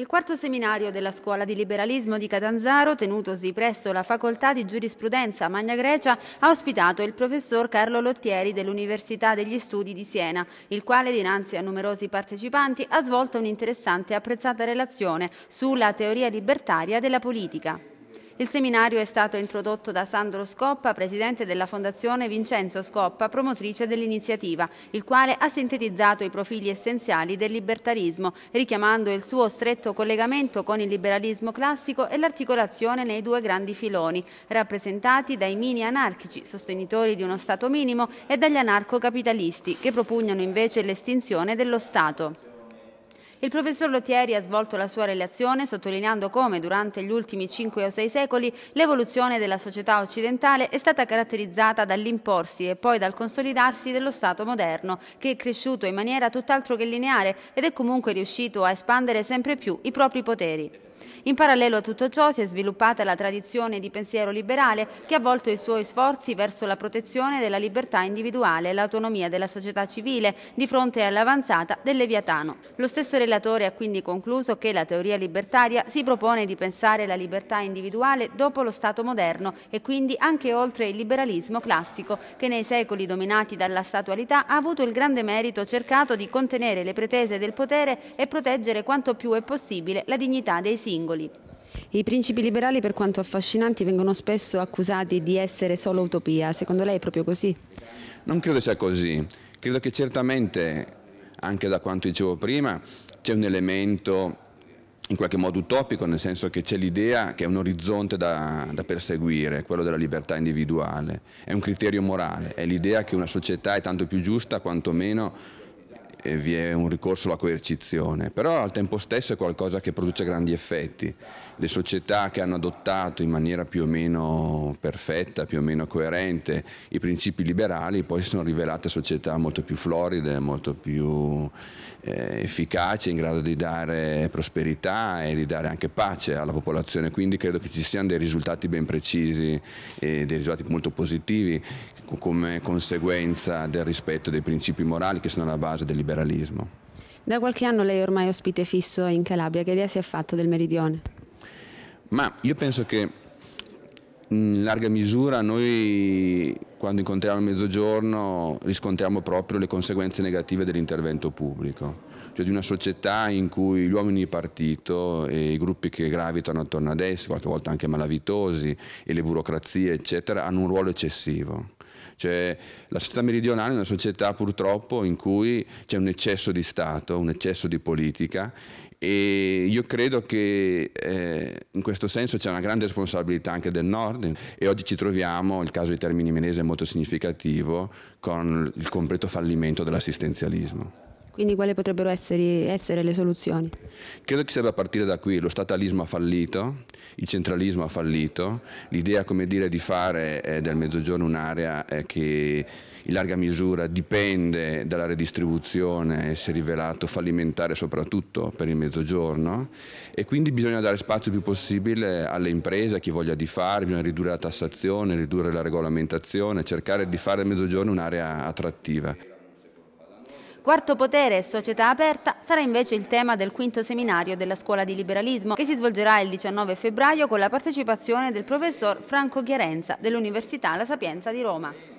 Il quarto seminario della Scuola di Liberalismo di Catanzaro, tenutosi presso la Facoltà di Giurisprudenza Magna Grecia, ha ospitato il professor Carlo Lottieri dell'Università degli Studi di Siena, il quale dinanzi a numerosi partecipanti ha svolto un'interessante e apprezzata relazione sulla teoria libertaria della politica. Il seminario è stato introdotto da Sandro Scoppa, presidente della Fondazione Vincenzo Scoppa, promotrice dell'iniziativa, il quale ha sintetizzato i profili essenziali del libertarismo, richiamando il suo stretto collegamento con il liberalismo classico e l'articolazione nei due grandi filoni, rappresentati dai mini anarchici, sostenitori di uno Stato minimo, e dagli anarcocapitalisti, che propugnano invece l'estinzione dello Stato. Il professor Lottieri ha svolto la sua relazione sottolineando come durante gli ultimi 5 o 6 secoli l'evoluzione della società occidentale è stata caratterizzata dall'imporsi e poi dal consolidarsi dello Stato moderno, che è cresciuto in maniera tutt'altro che lineare ed è comunque riuscito a espandere sempre più i propri poteri. In parallelo a tutto ciò si è sviluppata la tradizione di pensiero liberale che ha volto i suoi sforzi verso la protezione della libertà individuale e l'autonomia della società civile di fronte all'avanzata del Leviatano. Lo stesso relatore ha quindi concluso che la teoria libertaria si propone di pensare la libertà individuale dopo lo Stato moderno e quindi anche oltre il liberalismo classico che nei secoli dominati dalla statualità ha avuto il grande merito cercato di contenere le pretese del potere e proteggere quanto più è possibile la dignità dei singoli singoli. I principi liberali, per quanto affascinanti, vengono spesso accusati di essere solo utopia. Secondo lei è proprio così? Non credo sia così. Credo che certamente, anche da quanto dicevo prima, c'è un elemento in qualche modo utopico, nel senso che c'è l'idea che è un orizzonte da, da, perseguire, quello della libertà individuale, è un criterio morale, è l'idea che una società è tanto più giusta quanto meno vi è un ricorso alla coercizione, però al tempo stesso è qualcosa che produce grandi effetti. Le società che hanno adottato in maniera più o meno perfetta, più o meno coerente i principi liberali, poi si sono rivelate società molto più floride, molto più eh, efficaci, in grado di dare prosperità e di dare anche pace alla popolazione. Quindi credo che ci siano dei risultati ben precisi e dei risultati molto positivi come conseguenza del rispetto dei principi morali che sono alla base del liberalismo liberalismo. Da qualche anno lei è ormai ospite fisso in Calabria, che idea si è fatto del meridione? Ma io penso che in larga misura noi quando incontriamo il mezzogiorno riscontriamo proprio le conseguenze negative dell'intervento pubblico, cioè di una società in cui gli uomini di partito e i gruppi che gravitano attorno ad essi, qualche volta anche malavitosi, e le burocrazie eccetera, hanno un ruolo eccessivo cioè, la società meridionale è una società purtroppo in cui c'è un eccesso di Stato, un eccesso di politica e io credo che eh, in questo senso c'è una grande responsabilità anche del nord e oggi ci troviamo, il caso di Termini Menese è molto significativo, con il completo fallimento dell'assistenzialismo. Quindi quali potrebbero essere, essere, le soluzioni? Credo che si debba partire da qui, lo statalismo ha fallito, il centralismo ha fallito, l'idea di fare eh, del mezzogiorno un'area eh, che in larga misura dipende dalla redistribuzione si è rivelato fallimentare soprattutto per il mezzogiorno e quindi bisogna dare spazio più possibile alle imprese, a chi voglia di fare, bisogna ridurre la tassazione, ridurre la regolamentazione, cercare di fare del mezzogiorno un'area attrattiva. Quarto potere e società aperta sarà invece il tema del quinto seminario della Scuola di Liberalismo che si svolgerà il 19 febbraio con la partecipazione del professor Franco Chiarenza dell'Università La Sapienza di Roma.